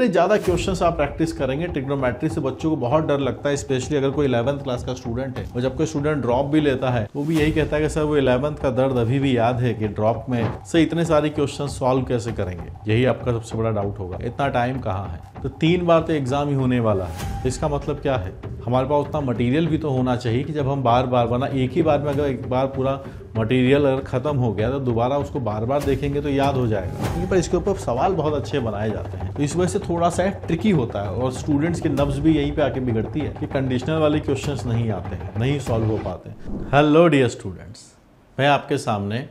जितने ज़्यादा क्वेश्चन आप प्रैक्टिस करेंगे ट्रिग्नोमेट्री से बच्चों को बहुत डर लगता है स्पेशली अगर कोई इलेवंथ क्लास का स्टूडेंट है और जब कोई स्टूडेंट ड्रॉप भी लेता है वो भी यही कहता है कि सर वो इलेवंथ का दर्द अभी भी याद है कि ड्रॉप में सर इतने सारे क्वेश्चन सॉल्व कैसे करेंगे यही आपका सबसे बड़ा डाउट होगा इतना टाइम कहाँ है तो तीन बार तो एग्ज़ाम ही होने वाला है तो इसका मतलब क्या है हमारे पास उतना मटेरियल भी तो होना चाहिए कि जब हम बार बार बना एक ही बार में अगर एक बार पूरा मटेरियल अगर ख़त्म हो गया तो दोबारा उसको बार बार देखेंगे तो याद हो जाएगा पर इसके ऊपर सवाल बहुत अच्छे बनाए जाते हैं तो इस वजह से थोड़ा सा ट्रिकी होता है और स्टूडेंट्स के नब्ज भी यहीं पर आके बिगड़ती है कि कंडीशनल वाले क्वेश्चन नहीं आते हैं नहीं सॉल्व हो पाते हेलो डियर स्टूडेंट्स मैं आपके सामने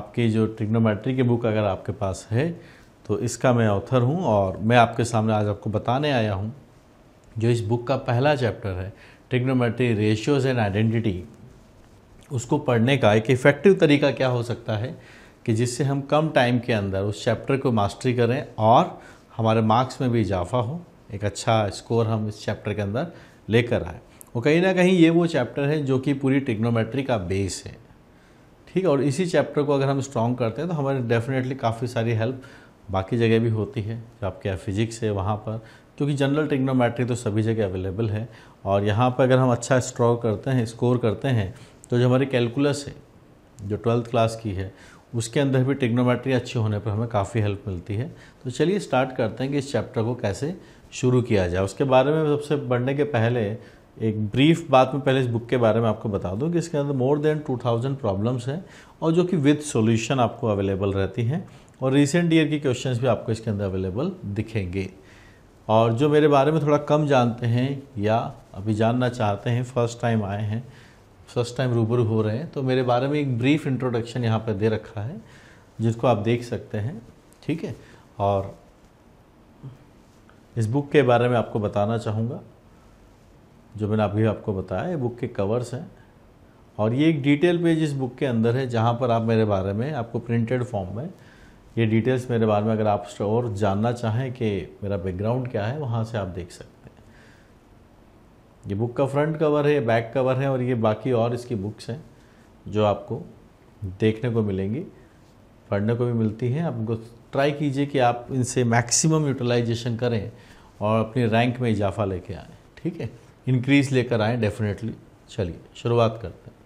आपकी जो ट्रिग्नोमेट्री की बुक अगर आपके पास है तो इसका मैं ऑथर हूँ और मैं आपके सामने आज आपको बताने आया हूँ जो इस बुक का पहला चैप्टर है ट्रिग्नोमेट्री रेशियोज़ एंड आइडेंटिटी उसको पढ़ने का एक इफ़ेक्टिव तरीका क्या हो सकता है कि जिससे हम कम टाइम के अंदर उस चैप्टर को मास्टरी करें और हमारे मार्क्स में भी इजाफा हो एक अच्छा स्कोर हम इस चैप्टर के अंदर लेकर आए वो कहीं ना कहीं ये वो चैप्टर है जो कि पूरी टिग्नोमेट्री का बेस है ठीक है और इसी चैप्टर को अगर हम स्ट्रॉन्ग करते हैं तो हमारे डेफिनेटली काफ़ी सारी हेल्प बाकी जगह भी होती है जो आपके यहाँ फिजिक्स है वहाँ पर क्योंकि जनरल टिग्नोमेट्री तो सभी जगह अवेलेबल है और यहाँ पर अगर हम अच्छा स्ट्रॉ करते हैं स्कोर करते हैं तो जो हमारी कैलकुलस है जो ट्वेल्थ क्लास की है उसके अंदर भी टिग्नोमेट्री अच्छी होने पर हमें काफ़ी हेल्प मिलती है तो चलिए स्टार्ट करते हैं कि इस चैप्टर को कैसे शुरू किया जाए उसके बारे में सबसे बढ़ने के पहले एक ब्रीफ बात में पहले इस बुक के बारे में आपको बता दूं कि इसके अंदर मोर देन 2000 प्रॉब्लम्स हैं और जो कि विद सॉल्यूशन आपको अवेलेबल रहती हैं और रिसेंट ईयर के क्वेश्चंस भी आपको इसके अंदर अवेलेबल दिखेंगे और जो मेरे बारे में थोड़ा कम जानते हैं या अभी जानना चाहते हैं फर्स्ट टाइम आए हैं फर्स्ट टाइम रूबरू हो रहे हैं तो मेरे बारे में एक ब्रीफ इंट्रोडक्शन यहाँ पर दे रखा है जिसको आप देख सकते हैं ठीक है और इस बुक के बारे में आपको बताना चाहूँगा जो मैंने अभी आपको बताया ये बुक के कवर्स हैं और ये एक डिटेल पेज इस बुक के अंदर है जहाँ पर आप मेरे बारे में आपको प्रिंटेड फॉर्म में ये डिटेल्स मेरे बारे में अगर आप और जानना चाहें कि मेरा बैकग्राउंड क्या है वहाँ से आप देख सकते हैं ये बुक का फ्रंट कवर है बैक कवर है और ये बाकी और इसकी बुक्स हैं जो आपको देखने को मिलेंगी पढ़ने को भी मिलती हैं आपको ट्राई कीजिए कि आप इनसे मैक्सिमम यूटिलाइजेशन करें और अपनी रैंक में इजाफा लेके आएँ ठीक है इंक्रीज़ लेकर आएँ डेफिनेटली चलिए शुरुआत करते हैं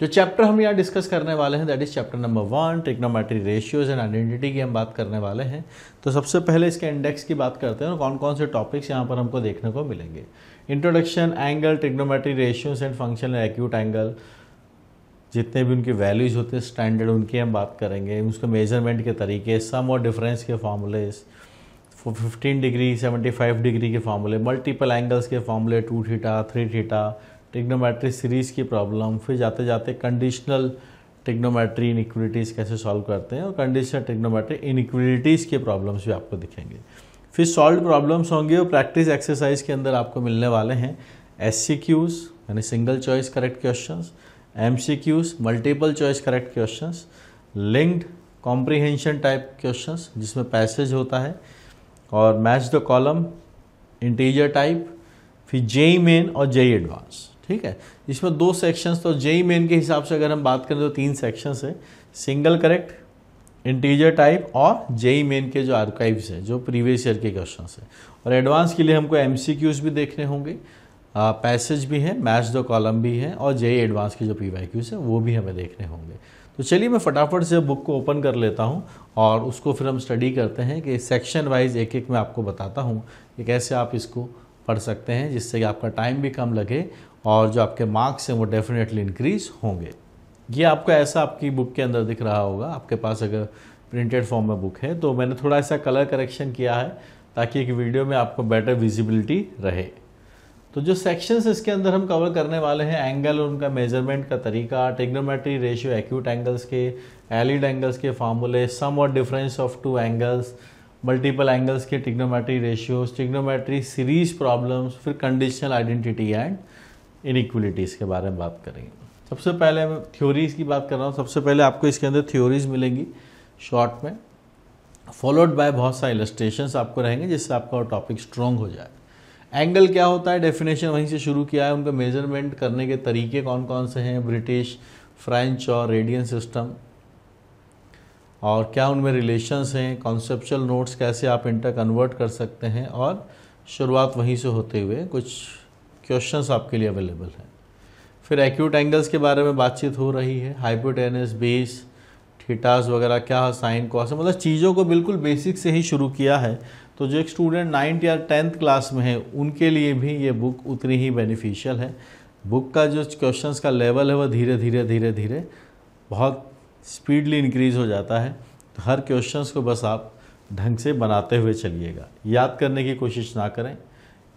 जो चैप्टर हम यहाँ डिस्कस करने वाले हैं that is chapter number one trigonometry ratios and identity की हम बात करने वाले हैं तो सबसे पहले इसके इंडेक्स की बात करते हैं और कौन कौन से टॉपिक्स यहाँ पर हमको देखने को मिलेंगे introduction angle trigonometry ratios and function acute angle जितने भी उनके वैल्यूज होते हैं स्टैंडर्ड उनकी हम बात करेंगे उसके मेजरमेंट के तरीके सम और डिफरेंस के formulas fifteen degree seventy five degree के फार्मूले मल्टीपल एंगल्स के फार्मूले two theta three theta trigonometry series की प्रॉब्लम फिर जाते जाते कंडीशनल टिग्नोमेट्री इनिक्विटीज़ कैसे सॉल्व करते हैं और कंडीशनल टिग्नोमेट्री इनिक्विटीज़ के प्रॉब्लम्स भी आपको दिखेंगे फिर सॉल्व प्रॉब्लम्स होंगे और प्रैक्टिस एक्सरसाइज के अंदर आपको मिलने वाले हैं एस यानी single choice correct question M multiple choice correct question linked comprehension type question जिसमें पैसेज होता है और match the column integer type फिर जेई मेन और जेई एडवांस ठीक है इसमें दो सेक्शंस तो जेई मेन e के हिसाब से अगर हम बात करें तो तीन सेक्शंस हैं सिंगल करेक्ट इंटीजर टाइप और जेई मेन e के जो आर्काइव्स हैं जो प्रीवियस ईयर के क्वेश्चन हैं और एडवांस के लिए हमको एम भी देखने होंगे पैसेज भी हैं मैच दो कॉलम भी हैं और जेई एडवांस e के जो पी वाई हैं वो भी हमें देखने होंगे तो चलिए मैं फटाफट से बुक को ओपन कर लेता हूँ और उसको फिर हम स्टडी करते हैं कि सेक्शन वाइज एक एक मैं आपको बताता हूँ कि कैसे आप इसको पढ़ सकते हैं जिससे कि आपका टाइम भी कम लगे और जो आपके मार्क्स हैं वो डेफिनेटली इंक्रीज़ होंगे ये आपको ऐसा आपकी बुक के अंदर दिख रहा होगा आपके पास अगर प्रिंटेड फॉर्म में बुक है तो मैंने थोड़ा ऐसा कलर करेक्शन किया है ताकि एक वीडियो में आपको बेटर विजिबिलिटी रहे तो जो सेक्शंस इसके अंदर हम कवर करने वाले हैं एंगल और उनका मेजरमेंट का तरीका टेग्नोमेट्री रेशियो एक्यूट एंगल्स के एलिड एंगल्स के फार्मूले सम और difference of two angles multiple angles के trigonometry ratios trigonometry series problems फिर कंडीशनल आइडेंटिटी एंड इनिक्वलिटीज़ के बारे में बात करेंगे सबसे पहले मैं थ्योरीज़ की बात कर रहा हूँ सबसे पहले आपको इसके अंदर थ्योरीज़ मिलेंगी शॉर्ट में फॉलोड बाय बहुत सारे इलस्ट्रेशन आपको रहेंगे जिससे आपका टॉपिक स्ट्रॉन्ग हो जाए एंगल क्या होता है डेफिनेशन वहीं से शुरू किया है उनका मेजरमेंट करने के तरीके कौन कौन से हैं ब्रिटिश फ्रेंच और रेडियन सिस्टम और क्या उनमें रिलेशंस हैं कॉन्सेप्चुअल नोट्स कैसे आप इंटर कन्वर्ट कर सकते हैं और शुरुआत वहीं से होते हुए कुछ क्वेश्चंस आपके लिए अवेलेबल हैं फिर एक्यूट एंगल्स के बारे में बातचीत हो रही है हाइपोटेनस बेस थीटास वगैरह क्या साइन कॉस मतलब चीज़ों को बिल्कुल बेसिक से ही शुरू किया है तो जो एक स्टूडेंट नाइन्थ या टेंथ क्लास में है उनके लिए भी ये बुक उतनी ही बेनिफिशियल है बुक का जो क्वेश्चन का लेवल है वह धीरे धीरे धीरे धीरे बहुत स्पीडली इंक्रीज हो जाता है तो हर क्वेश्चंस को बस आप ढंग से बनाते हुए चलिएगा याद करने की कोशिश ना करें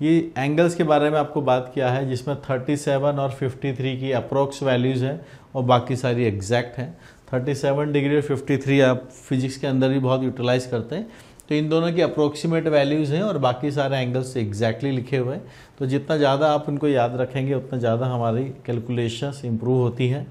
ये एंगल्स के बारे में आपको बात किया है जिसमें 37 और 53 की अप्रोक्स वैल्यूज़ हैं और बाकी सारी एग्जैक्ट हैं 37 डिग्री और 53 आप फिजिक्स के अंदर भी बहुत यूटिलाइज करते हैं तो इन दोनों की अप्रोक्सीमेट वैल्यूज़ हैं और बाकी सारे एंगल्स एग्जैक्टली लिखे हुए हैं तो जितना ज़्यादा आप उनको याद रखेंगे उतना ज़्यादा हमारी कैलकुलेशंस इम्प्रूव होती हैं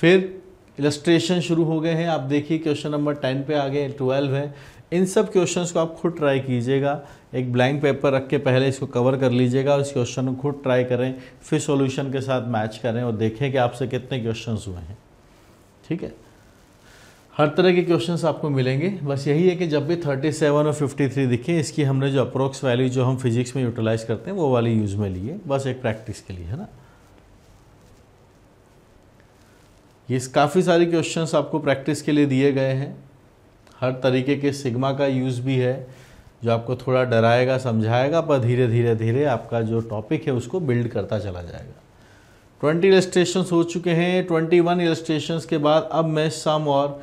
फिर इलस्ट्रेशन शुरू हो गए हैं आप देखिए क्वेश्चन नंबर टेन पे आ गए ट्वेल्व है इन सब क्वेश्चन को आप खुद ट्राई कीजिएगा एक ब्लैंक पेपर रख के पहले इसको कवर कर लीजिएगा और इस क्वेश्चन को खुद ट्राई करें फिर सॉल्यूशन के साथ मैच करें और देखें कि आपसे कितने क्वेश्चन हुए हैं ठीक है हर तरह के क्वेश्चन आपको मिलेंगे बस यही है कि जब भी 37 और 53 दिखे इसकी हमने जो अप्रोक्स वैल्यू जो हम फिजिक्स में यूटिलाइज करते हैं वो वाली यूज़ में लिए बस एक प्रैक्टिस के लिए है ना ये काफ़ी सारे क्वेश्चंस आपको प्रैक्टिस के लिए दिए गए हैं हर तरीके के सिग्मा का यूज़ भी है जो आपको थोड़ा डराएगा समझाएगा पर धीरे धीरे धीरे आपका जो टॉपिक है उसको बिल्ड करता चला जाएगा ट्वेंटी इलेस्ट्रेशन हो चुके हैं ट्वेंटी वन इलेस्ट्रेशन के बाद अब मैं सम और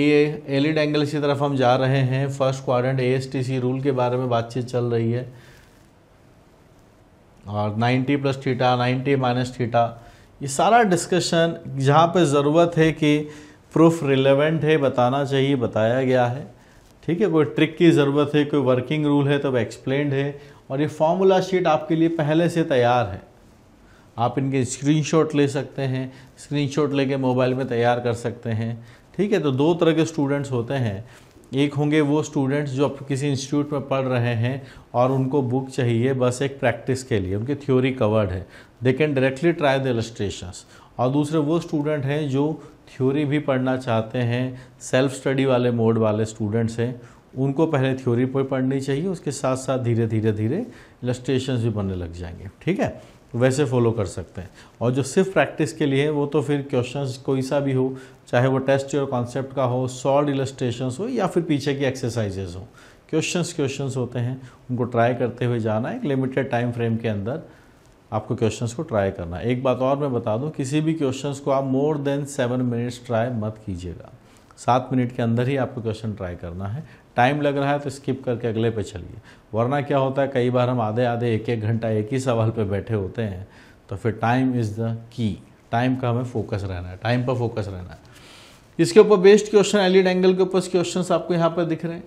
ए एलिड एंगल्स की तरफ हम जा रहे हैं फर्स्ट क्वारंट ए रूल के बारे में बातचीत चल रही है और 90 प्लस थीटा 90 माइनस थीटा ये सारा डिस्कशन जहाँ पे ज़रूरत है कि प्रूफ रिलेवेंट है बताना चाहिए बताया गया है ठीक है कोई ट्रिक की ज़रूरत है कोई वर्किंग रूल है तो वह एक्सप्लेन है और ये फार्मूला शीट आपके लिए पहले से तैयार है आप इनके स्क्रीनशॉट ले सकते हैं स्क्रीनशॉट लेके मोबाइल में तैयार कर सकते हैं ठीक है तो दो तरह के स्टूडेंट्स होते हैं एक होंगे वो स्टूडेंट्स जो किसी इंस्टीट्यूट में पढ़ रहे हैं और उनको बुक चाहिए बस एक प्रैक्टिस के लिए उनकी थ्योरी कवर्ड है they can directly try the illustrations और दूसरे वो स्टूडेंट हैं जो थ्योरी भी पढ़ना चाहते हैं सेल्फ स्टडी वाले मोड वाले स्टूडेंट्स हैं उनको पहले थ्योरी पर पढ़नी चाहिए उसके साथ साथ धीरे धीरे धीरे इलस्ट्रेशन भी बनने लग जाएंगे ठीक है वैसे फॉलो कर सकते हैं और जो सिर्फ प्रैक्टिस के लिए है वो तो फिर क्वेश्चन कोई सा भी हो चाहे वो टेस्ट और कॉन्सेप्ट का हो सॉल्ड इलस्ट्रेशन हो या फिर पीछे की एक्सरसाइजेज हो क्वेश्चंस क्वेश्चंस होते हैं उनको ट्राई करते हुए जाना एक लिमिटेड टाइम फ्रेम के अंदर आपको क्वेश्चंस को ट्राई करना एक बात और मैं बता दूं किसी भी क्वेश्चंस को आप more than seven minutes try मत कीजिएगा सात मिनट के अंदर ही आपको क्वेश्चन ट्राई करना है टाइम लग रहा है तो स्किप करके अगले पे चलिए वरना क्या होता है कई बार हम आधे आधे एक एक घंटा एक ही सवाल पे बैठे होते हैं तो फिर time is the key time का हमें फोकस रहना है टाइम पर फोकस रहना है इसके ऊपर बेस्ट क्वेश्चन एलिड एंगल के ऊपर क्वेश्चन आपको यहाँ पर दिख रहे हैं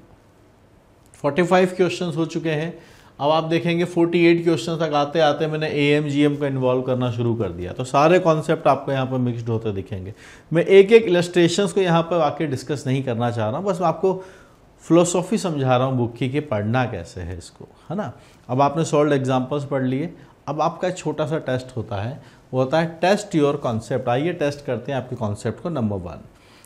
45 क्वेश्चन हो चुके हैं अब आप देखेंगे 48 क्वेश्चन तक आते आते मैंने ए एम जी एम का इन्वॉल्व करना शुरू कर दिया तो सारे कॉन्सेप्ट आपको यहाँ पर मिक्सड होते दिखेंगे मैं एक एक इलस्ट्रेशंस को यहाँ पर आके डिस्कस नहीं करना चाह रहा हूँ बस आपको फिलोसॉफी समझा रहा हूँ बुक की कि पढ़ना कैसे है इसको है ना अब आपने सोल्ड एग्जाम्पल्स पढ़ लिए अब आपका एक छोटा सा टेस्ट होता है वो होता है टेस्ट योर कॉन्सेप्ट आइए टेस्ट करते हैं आपके कॉन्सेप्ट को नंबर वन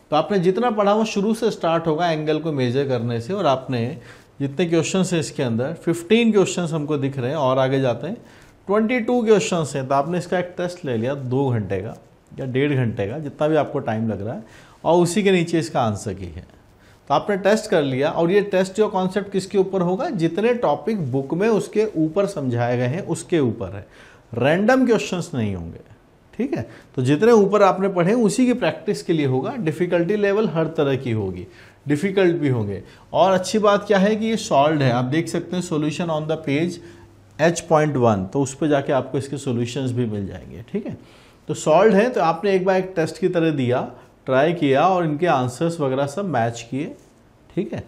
तो आपने जितना पढ़ा वो शुरू से स्टार्ट होगा एंगल को मेजर करने से और आपने जितने क्वेश्चन हैं इसके अंदर 15 क्वेश्चन हमको दिख रहे हैं और आगे जाते हैं 22 क्वेश्चन हैं तो आपने इसका एक टेस्ट ले लिया दो घंटे का या डेढ़ घंटे का जितना भी आपको टाइम लग रहा है और उसी के नीचे इसका आंसर की है तो आपने टेस्ट कर लिया और ये टेस्ट जो कॉन्सेप्ट किसके ऊपर होगा जितने टॉपिक बुक में उसके ऊपर समझाए गए हैं उसके ऊपर है रैंडम क्वेश्चंस नहीं होंगे ठीक है तो जितने ऊपर आपने पढ़े उसी की प्रैक्टिस के लिए होगा डिफिकल्टी लेवल हर तरह की होगी डिफ़िकल्ट भी होंगे और अच्छी बात क्या है कि ये सॉल्व है आप देख सकते हैं solution on the page H point one तो उस पर जाके आपको इसके सोल्यूशंस भी मिल जाएंगे ठीक है तो सॉल्व है तो आपने एक बार एक टेस्ट की तरह दिया ट्राई किया और इनके आंसर्स वगैरह सब मैच किए ठीक है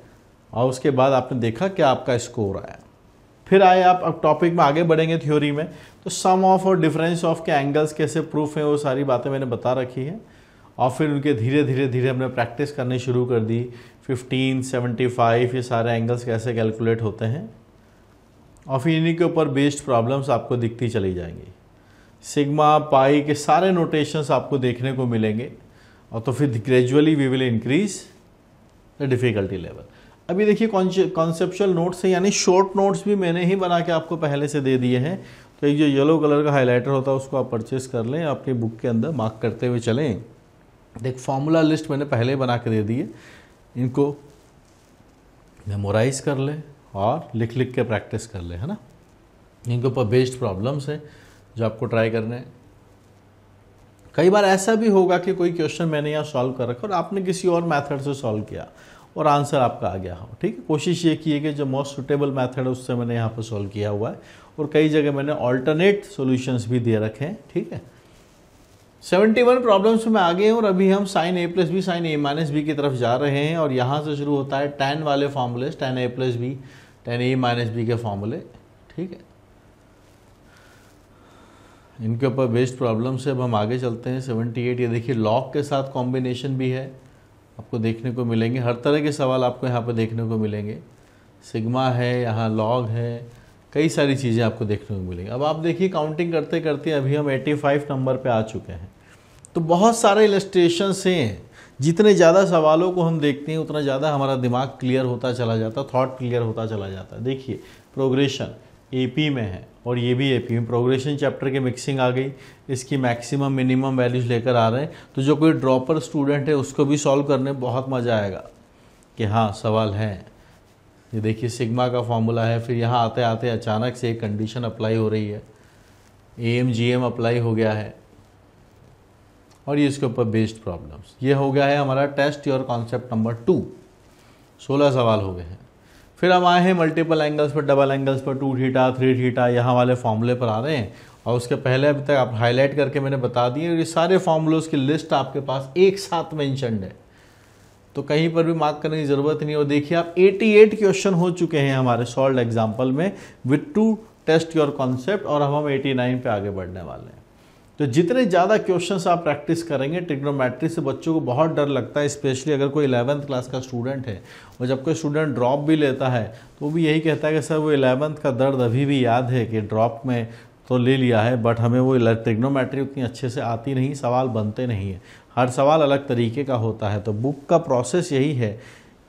और उसके बाद आपने देखा क्या आपका स्कोर आया फिर आए आप अब टॉपिक में आगे बढ़ेंगे थ्योरी में तो सम ऑफ और डिफरेंस ऑफ के एंगल्स कैसे प्रूफ हैं वो सारी बातें मैंने बता रखी हैं और फिर उनके धीरे धीरे धीरे हमने प्रैक्टिस करनी शुरू कर दी 15, 75 ये सारे एंगल्स कैसे कैलकुलेट होते हैं और फिर इन्हीं के ऊपर बेस्ड प्रॉब्लम्स आपको दिखती चली जाएंगी सिग्मा पाई के सारे नोटेशंस आपको देखने को मिलेंगे और तो फिर gradually we will increase the difficulty level अभी देखिए कॉन्सेप्चुअल नोट्स है यानी शॉर्ट नोट्स भी मैंने ही बना के आपको पहले से दे दिए हैं तो एक जो येलो कलर का हाईलाइटर होता है उसको आप परचेस कर लें अपनी बुक के अंदर मार्क करते हुए चलें एक फॉर्मूला लिस्ट मैंने पहले ही बना के दे दी है इनको मेमोराइज कर लें और लिख लिख के प्रैक्टिस कर लें है ना इनके ऊपर बेस्ड प्रॉब्लम्स हैं जो आपको ट्राई करने कई बार ऐसा भी होगा कि कोई क्वेश्चन मैंने यहाँ सॉल्व कर रखा और आपने किसी और मेथड से सॉल्व किया और आंसर आपका आ गया हो ठीक है कोशिश ये की है कि जो मोस्ट सुटेबल मेथड है उससे मैंने यहाँ पर सॉल्व किया हुआ है और कई जगह मैंने ऑल्टरनेट सोल्यूशंस भी दे रखे हैं ठीक है सेवेंटी वन प्रॉब्लम्स में आगे और अभी हम sine A plus B sine A minus B की तरफ जा रहे हैं और यहाँ से शुरू होता है टेन वाले फार्मूले tan A plus B tan A minus B के फार्मूले ठीक है इनके ऊपर बेस्ट प्रॉब्लम्स है अब हम आगे चलते हैं सेवेंटी एट ये देखिए लॉक के साथ कॉम्बिनेशन भी है आपको देखने को मिलेंगे हर तरह के सवाल आपको यहाँ पर देखने को मिलेंगे सिग्मा है यहाँ लॉग है कई सारी चीज़ें आपको देखने को मिलेंगी अब आप देखिए काउंटिंग करते करते अभी हम 85 नंबर पे आ चुके हैं तो बहुत सारे इलस्ट्रेशन हैं जितने ज़्यादा सवालों को हम देखते हैं उतना ज़्यादा हमारा दिमाग क्लियर होता चला जाता थॉट क्लियर होता चला जाता है देखिए प्रोग्रेशन एपी में है और ये भी एपी में प्रोग्रेशन चैप्टर की मिक्सिंग आ गई इसकी मैक्सिमम मिनिमम वैल्यूज लेकर आ रहे हैं तो जो कोई ड्रॉपर स्टूडेंट है उसको भी सॉल्व करने बहुत मज़ा आएगा कि हाँ सवाल है ये देखिए सिग्मा का फॉर्मूला है फिर यहाँ आते आते अचानक से एक कंडीशन अप्लाई हो रही है A M G M apply हो गया है और ये इसके ऊपर बेस्ड प्रॉब्लम्स ये हो गया है हमारा टेस्ट और कॉन्सेप्ट नंबर टू सोलह सवाल हो गए हैं फिर हम आए हैं मल्टीपल एंगल्स पर डबल एंगल्स पर टू थीटा थ्री थीटा यहाँ वाले फॉर्मूले पर आ रहे हैं और उसके पहले अभी तक आप हाईलाइट करके मैंने बता दिए ये सारे फॉर्मूलोज की लिस्ट आपके पास एक साथ मैंशनड है तो कहीं पर भी मार्क करने की ज़रूरत नहीं हो देखिए आप 88 क्वेश्चन हो चुके हैं हमारे सॉल्व एग्जाम्पल में with two test your concept और हम हम 89 पे आगे बढ़ने वाले हैं तो जितने ज़्यादा क्वेश्चंस आप प्रैक्टिस करेंगे ट्रिग्नोमेट्री से बच्चों को बहुत डर लगता है स्पेशली अगर कोई इलेवंथ क्लास का स्टूडेंट है और जब कोई स्टूडेंट ड्रॉप भी लेता है तो वो भी यही कहता है कि सर वो इलेवंथ का दर्द अभी भी याद है कि ड्रॉप में तो ले लिया है बट हमें वो ट्रिग्नोमेट्री उतनी अच्छे से आती नहीं सवाल बनते नहीं है हर सवाल अलग तरीके का होता है तो बुक का प्रोसेस यही है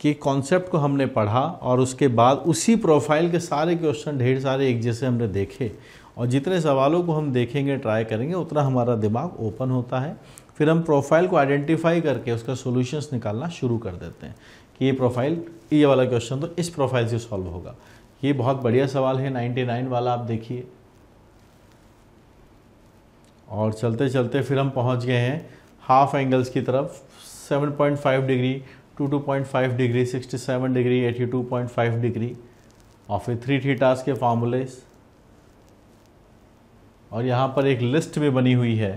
कि कॉन्सेप्ट को हमने पढ़ा और उसके बाद उसी प्रोफाइल के सारे क्वेश्चन ढेर सारे एक जैसे हमने देखे और जितने सवालों को हम देखेंगे ट्राई करेंगे उतना हमारा दिमाग ओपन होता है फिर हम प्रोफाइल को आइडेंटिफाई करके उसका सोल्यूशंस निकालना शुरू कर देते हैं कि ये प्रोफाइल ये वाला क्वेश्चन तो इस प्रोफाइल से सॉल्व होगा ये बहुत बढ़िया सवाल है 99 वाला आप देखिए और चलते चलते फिर हम पहुंच गए हैं हाफ एंगल्स की तरफ 7.5 degree two two point five degree sixty seven degree eighty two point five degree और फिर थ्री थीटास के फार्मूलेस और यहाँ पर एक लिस्ट भी बनी हुई है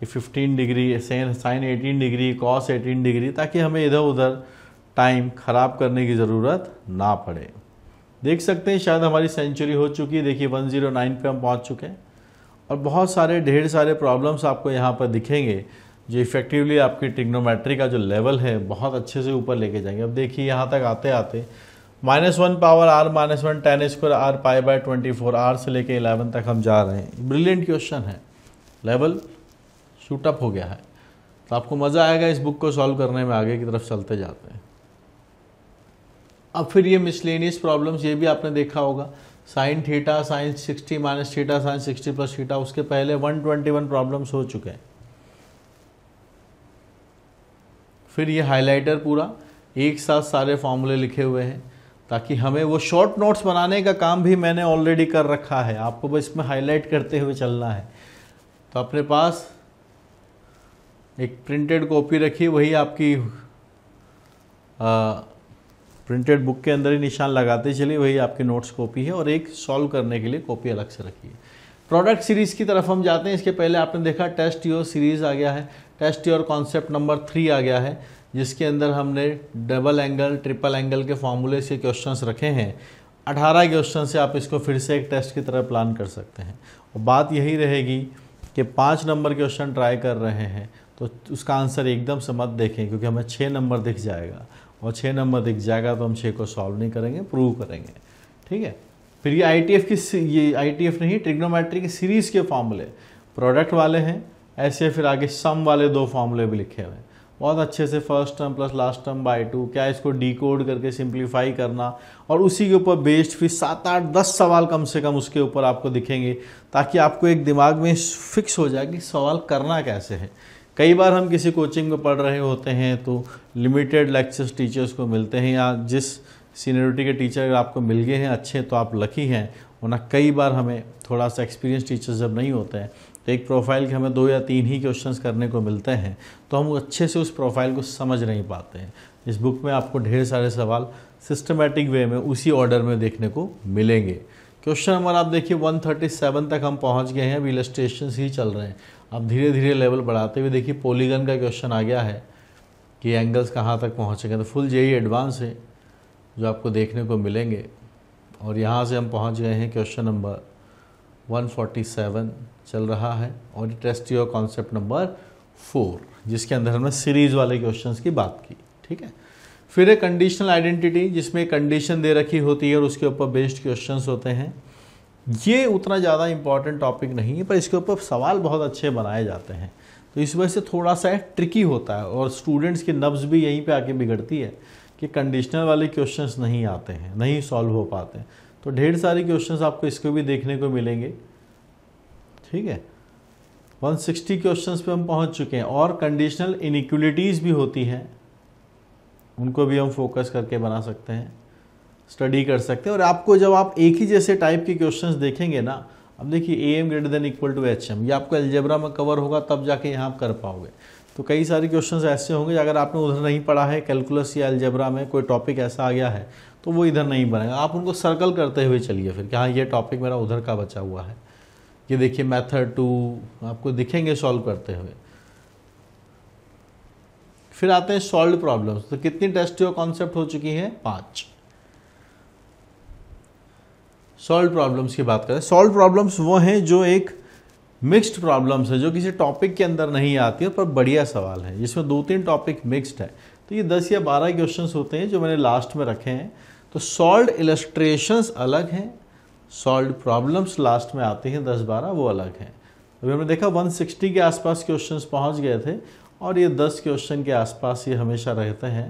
कि फिफ्टीन डिग्री सेन sine eighteen degree cos eighteen degree ताकि हमें इधर उधर टाइम ख़राब करने की ज़रूरत ना पड़े देख सकते हैं शायद हमारी सेंचुरी हो चुकी है देखिए 109 पे हम पहुँच चुके हैं और बहुत सारे ढेर सारे प्रॉब्लम्स आपको यहाँ पर दिखेंगे जो इफ़ेक्टिवली आपकी टिग्नोमेट्री का जो लेवल है बहुत अच्छे से ऊपर लेके जाएंगे अब देखिए यहाँ तक आते आते minus one power R minus one tan square R pi by twenty four R से लेके इलेवन तक हम जा रहे हैं ब्रिलियंट क्वेश्चन है लेवल शूटअप हो गया है तो आपको मज़ा आएगा इस बुक को सॉल्व करने में आगे की तरफ चलते जाते हैं अब फिर ये मिसलेनियस प्रॉब्लम्स ये भी आपने देखा होगा sine theta sine 60 minus theta sine sixty plus theta उसके पहले वन ट्वेंटी वन प्रॉब्लम्स हो चुके हैं फिर ये हाइलाइटर पूरा एक साथ सारे फॉर्मूले लिखे हुए हैं ताकि हमें वो शॉर्ट नोट्स बनाने का काम भी मैंने ऑलरेडी कर रखा है आपको बस इसमें हाईलाइट करते हुए चलना है तो अपने पास एक प्रिंटेड कॉपी रखी वही आपकी आ, प्रिंटेड बुक के अंदर ही निशान लगाते चलिए वही आपके नोट्स कॉपी है और एक सॉल्व करने के लिए कॉपी अलग से रखिए प्रोडक्ट सीरीज़ की तरफ हम जाते हैं इसके पहले आपने देखा टेस्ट योर सीरीज़ आ गया है test your concept number three आ गया है जिसके अंदर हमने डबल एंगल ट्रिपल एंगल के फॉर्मूले से क्वेश्चंस रखे हैं अठारह क्वेश्चन से आप इसको फिर से एक टेस्ट की तरह प्लान कर सकते हैं और बात यही रहेगी कि पाँच नंबर क्वेश्चन ट्राई कर रहे हैं तो उसका आंसर एकदम से मत देखें क्योंकि हमें छः नंबर दिख जाएगा और छः नंबर दिख जाएगा तो हम छः को सॉल्व नहीं करेंगे प्रूव करेंगे ठीक है फिर ये आई की ये आई नहीं ट्रिग्नोमेट्री की सीरीज़ के फॉर्मूले प्रोडक्ट वाले हैं ऐसे फिर आगे सम वाले दो फॉर्मूले भी लिखे हुए हैं बहुत अच्छे से first term plus last term by two क्या इसको डिकोड करके सिंप्लीफाई करना और उसी के ऊपर बेस्ड फिर सात आठ दस सवाल कम से कम उसके ऊपर आपको दिखेंगे ताकि आपको एक दिमाग में फिक्स हो जाए कि सवाल करना कैसे है कई बार हम किसी कोचिंग में पढ़ रहे होते हैं तो लिमिटेड लेक्चर्स टीचर्स को मिलते हैं या जिस सीनियरिटी के टीचर आपको मिल गए हैं अच्छे तो आप लकी हैं वरना कई बार हमें थोड़ा सा एक्सपीरियंस टीचर्स जब नहीं होते हैं तो एक प्रोफाइल के हमें दो या तीन ही क्वेश्चंस करने को मिलते हैं तो हम अच्छे से उस प्रोफाइल को समझ नहीं पाते हैं इस बुक में आपको ढेर सारे सवाल सिस्टमेटिक वे में उसी ऑर्डर में देखने को मिलेंगे क्वेश्चन नंबर आप देखिए 137 तक हम पहुंच गए हैं अब इलेस्ट्रेशन ही चल रहे हैं अब धीरे धीरे लेवल बढ़ाते हुए देखिए पोलीगन का क्वेश्चन आ गया है कि एंगल्स कहाँ तक पहुँचेंगे तो फुल जेई एडवांस है जो आपको देखने को मिलेंगे और यहाँ से हम पहुँच गए हैं क्वेश्चन नंबर 147 चल रहा है और test your concept number four जिसके अंदर हमने सीरीज वाले क्वेश्चंस की बात की ठीक है फिर है कंडीशनल आइडेंटिटी जिसमें कंडीशन दे रखी होती है और उसके ऊपर बेस्ड क्वेश्चंस होते हैं ये उतना ज़्यादा इम्पॉर्टेंट टॉपिक नहीं है पर इसके ऊपर सवाल बहुत अच्छे बनाए जाते हैं तो इस वजह से थोड़ा सा ट्रिकी होता है और स्टूडेंट्स की नब्ज भी यहीं पे आके बिगड़ती है कि कंडीशनल वाले क्वेश्चंस नहीं आते हैं नहीं सॉल्व हो पाते हैं तो ढेर सारे क्वेश्चंस आपको इसको भी देखने को मिलेंगे ठीक है 160 क्वेश्चन पर हम पहुँच चुके हैं और कंडीशनल इनिक्वलिटीज़ भी होती हैं उनको भी हम फोकस करके बना सकते हैं स्टडी कर सकते हैं और आपको जब आप एक ही जैसे टाइप के क्वेश्चंस देखेंगे ना अब देखिए A M greater than equal to H M ये आपको एल्जेब्रा में कवर होगा तब जाके यहाँ आप कर पाओगे तो कई सारे क्वेश्चंस ऐसे होंगे अगर आपने उधर नहीं पढ़ा है कैलकुलस या एल्जेब्रा में कोई टॉपिक ऐसा आ गया है तो वो इधर नहीं बनेगा आप उनको सर्कल करते हुए चलिए फिर कि हाँ ये टॉपिक मेरा उधर का बचा हुआ है ये देखिए मैथड टू आपको दिखेंगे सॉल्व करते हुए फिर आते हैं सॉल्व प्रॉब्लम्स तो कितनी टेस्ट और कॉन्सेप्ट हो चुकी हैं पाँच सॉल्व प्रॉब्लम्स की बात करें सॉल्व प्रॉब्लम्स वो हैं जो एक मिक्स्ड प्रॉब्लम्स है जो किसी टॉपिक के अंदर नहीं आती है पर बढ़िया सवाल है जिसमें दो तीन टॉपिक मिक्स्ड है तो ये दस या बारह क्वेश्चन होते हैं जो मैंने लास्ट में रखे हैं तो सॉल्व इलस्ट्रेशंस अलग हैं सॉल्व प्रॉब्लम्स लास्ट में आते हैं दस बारह वो अलग हैं अभी हमने देखा 160 के आसपास क्वेश्चन पहुँच गए थे और ये 10 क्वेश्चन के आसपास ये हमेशा रहते हैं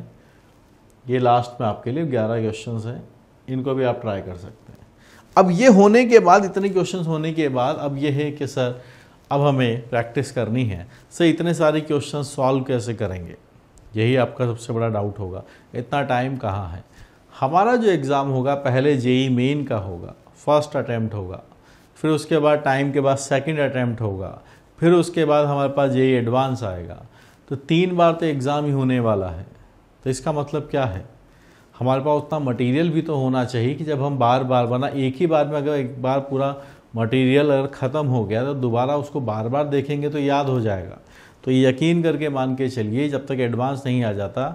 ये लास्ट में आपके लिए 11 क्वेश्चन हैं इनको भी आप ट्राई कर सकते हैं अब ये होने के बाद इतने क्वेश्चंस होने के बाद अब ये है कि सर अब हमें प्रैक्टिस करनी है सर इतने सारे क्वेश्चन सॉल्व कैसे करेंगे यही आपका सबसे बड़ा डाउट होगा इतना टाइम कहाँ है हमारा जो एग्ज़ाम होगा पहले जेई मेन का होगा फर्स्ट अटैम्प्ट होगा फिर उसके बाद टाइम के बाद सेकेंड अटैम्प्ट होगा फिर उसके बाद हमारे पास जेई एडवांस आएगा तो तीन बार तो एग्ज़ाम ही होने वाला है तो इसका मतलब क्या है हमारे पास उतना मटेरियल भी तो होना चाहिए कि जब हम बार बार बना एक ही बार में अगर एक बार पूरा मटेरियल अगर ख़त्म हो गया तो दोबारा उसको बार बार देखेंगे तो याद हो जाएगा तो यकीन करके मान के चलिए जब तक एडवांस नहीं आ जाता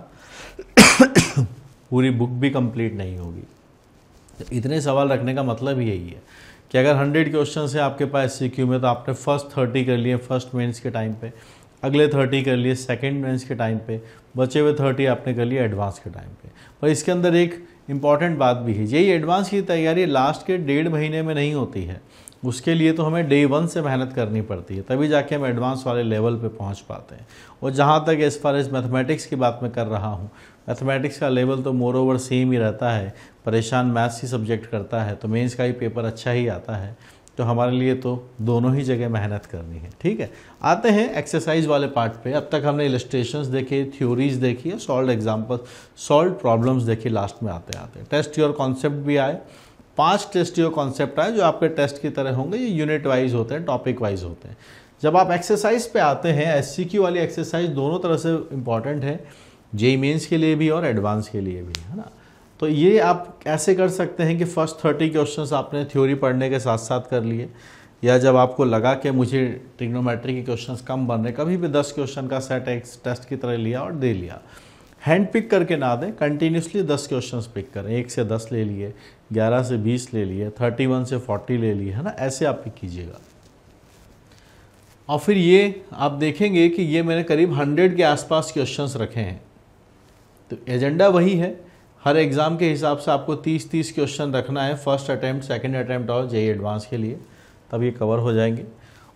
पूरी बुक भी कंप्लीट नहीं होगी तो इतने सवाल रखने का मतलब यही है कि अगर हंड्रेड क्वेश्चन है आपके पास सी में तो आपने फर्स्ट थर्टी कर लिए फर्स्ट मेंस के टाइम पे अगले थर्टी कर लिए सेकंड मेंस के टाइम पे बचे हुए थर्टी आपने कर लिए एडवांस के टाइम पे और इसके अंदर एक इम्पॉर्टेंट बात भी है यही एडवांस की तैयारी लास्ट के डेढ़ महीने में नहीं होती है उसके लिए तो हमें डे वन से मेहनत करनी पड़ती है तभी जाके हम एडवांस वाले लेवल पे पहुंच पाते हैं और जहाँ तक एज़ फार एज मैथमेटिक्स की बात मैं कर रहा हूँ मैथमेटिक्स का लेवल तो मोर ओवर सेम ही रहता है परेशान मैथ्स ही सब्जेक्ट करता है तो मेंस का ही पेपर अच्छा ही आता है तो हमारे लिए तो दोनों ही जगह मेहनत करनी है ठीक है आते हैं एक्सरसाइज वाले पार्ट पे अब तक हमने इलस्ट्रेशन देखे थ्योरीज देखी है सॉल्व एग्जाम्पल सॉल्व प्रॉब्लम्स देखी लास्ट में आते आते टेस्ट योर कॉन्सेप्ट भी आए पांच टेस्ट योर कॉन्सेप्ट आए जो आपके टेस्ट की तरह होंगे ये यूनिट वाइज होते हैं टॉपिक वाइज होते हैं जब आप एक्सरसाइज पे आते हैं एस वाली एक्सरसाइज दोनों तरह से इंपॉर्टेंट है जेई मेन्स के लिए भी और एडवांस के लिए भी है ना तो ये आप ऐसे कर सकते हैं कि फर्स्ट थर्टी क्वेश्चंस आपने थ्योरी पढ़ने के साथ साथ कर लिए या जब आपको लगा कि मुझे ट्रिग्नोमेट्री के क्वेश्चंस कम बन रहे कभी भी दस क्वेश्चन का सेट एक टेस्ट की तरह लिया और दे लिया हैंड पिक करके ना दें कंटिन्यूसली दस क्वेश्चन पिक करें एक से दस ले लिए ग्यारह से बीस ले लिए थर्टी वन से फोर्टी ले लिए है ना ऐसे आप पिक कीजिएगा और फिर ये आप देखेंगे कि ये मैंने करीब हंड्रेड के आसपास क्वेश्चंस रखे हैं तो एजेंडा वही है हर एग्ज़ाम के हिसाब से आपको 30-30 क्वेश्चन रखना है फर्स्ट अटैम्प्ट सेकेंड अटैम्प्ट और जेई एडवांस e के लिए तब ये कवर हो जाएंगे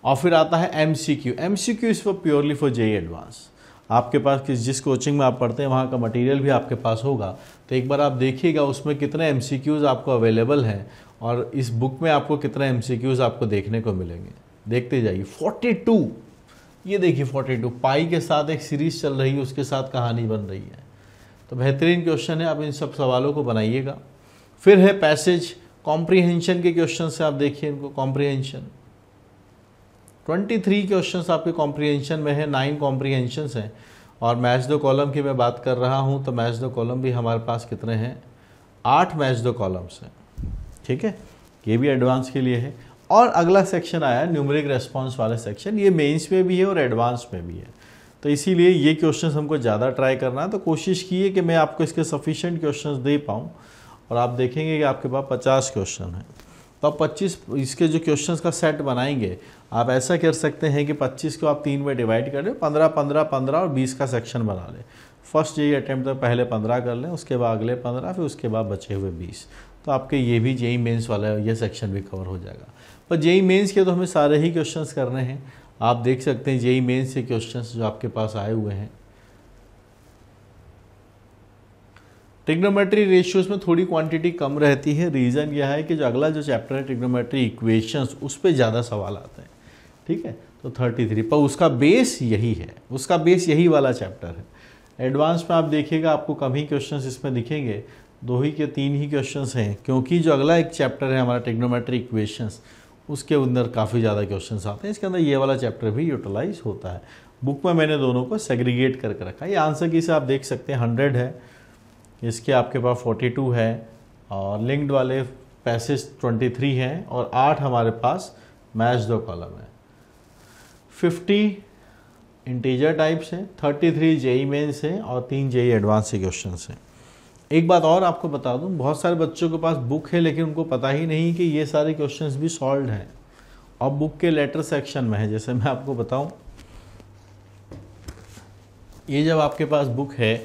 और फिर आता है M C Q M C Q is for purely for JEE advance आपके पास किस जिस कोचिंग में आप पढ़ते हैं वहाँ का मटेरियल भी आपके पास होगा तो एक बार आप देखिएगा उसमें कितने एम सी क्यूज़ आपको अवेलेबल हैं और इस बुक में आपको कितने एम सी क्यूज़ आपको देखने को मिलेंगे देखते जाइए फोर्टी टू ये देखिए फोर्टी टू पाई के साथ एक सीरीज़ चल रही है उसके साथ कहानी बन रही है तो बेहतरीन क्वेश्चन है आप इन सब सवालों को बनाइएगा फिर है पैसेज कॉम्प्रीहेंशन के क्वेश्चन से आप देखिए इनको कॉम्प्रीहेंशन 23 क्वेश्चंस आपके कॉम्प्रीहेंशन में है नाइन कॉम्प्रीहेंशन हैं और मैच दो कॉलम की मैं बात कर रहा हूँ तो मैच दो कॉलम भी हमारे पास कितने हैं आठ मैच दो कॉलम्स हैं ठीक है ये भी एडवांस के लिए है और अगला सेक्शन आया न्यूमरिक रेस्पॉन्स वाला सेक्शन ये मेंस में भी है और एडवांस में भी है तो इसीलिए ये क्वेश्चंस हमको ज़्यादा ट्राई करना है तो कोशिश की है कि मैं आपको इसके सफिशेंट क्वेश्चंस दे पाऊँ और आप देखेंगे कि आपके पास पचास क्वेश्चन हैं तो आप पच्चीस इसके जो क्वेश्चन का सेट बनाएंगे आप ऐसा कर सकते हैं कि पच्चीस को आप तीन में डिवाइड कर लें पंद्रह पंद्रह पंद्रह और बीस का सेक्शन बना लें फर्स्ट ये अटैम्प्ट तो पहले पंद्रह कर लें उसके बाद अगले पंद्रह फिर उसके बाद बचे हुए बीस तो आपके ये भी जेई मेंस e वाला ये सेक्शन भी कवर हो जाएगा पर जेई मेंस e के तो हमें सारे ही क्वेश्चंस करने हैं आप देख सकते हैं यही मेन से क्वेश्चन जो आपके पास आए हुए हैं ट्रिग्नोमेट्री रेशियोज में थोड़ी क्वांटिटी कम रहती है रीज़न यह है कि जो अगला जो चैप्टर है ट्रिग्नोमेट्री इक्वेशंस उस पर ज़्यादा सवाल आते हैं ठीक है तो 33 पर उसका बेस यही है उसका बेस यही वाला चैप्टर है एडवांस में आप देखिएगा आपको कम ही क्वेश्चन इसमें दिखेंगे दो ही के तीन ही क्वेश्चन हैं क्योंकि जो अगला एक चैप्टर है हमारा टेग्नोमेट्री इक्वेशंस उसके अंदर काफ़ी ज़्यादा क्वेश्चन आते हैं इसके अंदर ये वाला चैप्टर भी यूटिलाइज होता है बुक में मैंने दोनों को सेग्रीगेट करके रखा ये आंसर की से आप देख सकते हैं हंड्रेड है इसके आपके पास फोर्टी टू है और लिंक्ड वाले पैसेज ट्वेंटी थ्री हैं और आठ हमारे पास मैच दो कॉलम है फिफ्टी इंटीजर टाइप्स हैं थर्टी थ्री जेई मेन्स हैं और तीन जेई एडवांस के क्वेश्चन हैं एक बात और आपको बता दूं बहुत सारे बच्चों के पास बुक है लेकिन उनको पता ही नहीं कि ये सारे क्वेश्चंस भी सॉल्व हैं और बुक के लेटर सेक्शन में है जैसे मैं आपको बताऊं ये जब आपके पास बुक है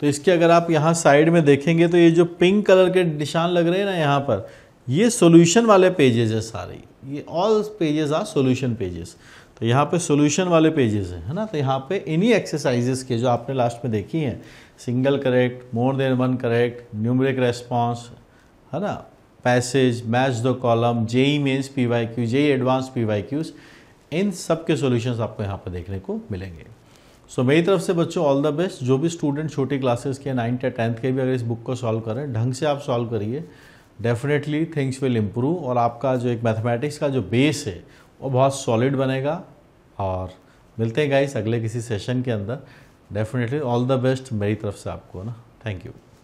तो इसके अगर आप यहाँ साइड में देखेंगे तो ये जो पिंक कलर के निशान लग रहे हैं ना यहाँ पर ये सोल्यूशन वाले पेजेस है सारे ये all pages are solution pages तो यहाँ पे सॉल्यूशन वाले पेजेस हैं है ना तो यहाँ पे इन्हीं एक्सरसाइजेस के जो आपने लास्ट में देखी हैं single correct more than one correct numeric response है ना passage match the column JEE mains P Y Q JEE advance P Y Qs इन सब के सोल्यूशन आपको यहाँ पर देखने को मिलेंगे सो so, मेरी तरफ से बच्चों ऑल द बेस्ट जो भी स्टूडेंट छोटी क्लासेस के नाइन्थ या टेंथ के भी अगर इस बुक को सॉल्व करें ढंग से आप सॉल्व करिए डेफिनेटली थिंग्स विल इम्प्रूव और आपका जो एक मैथमेटिक्स का जो बेस है वो बहुत सॉलिड बनेगा और मिलते हैं गाइस अगले किसी सेशन के अंदर डेफिनेटली ऑल द बेस्ट मेरी तरफ से आपको ना थैंक यू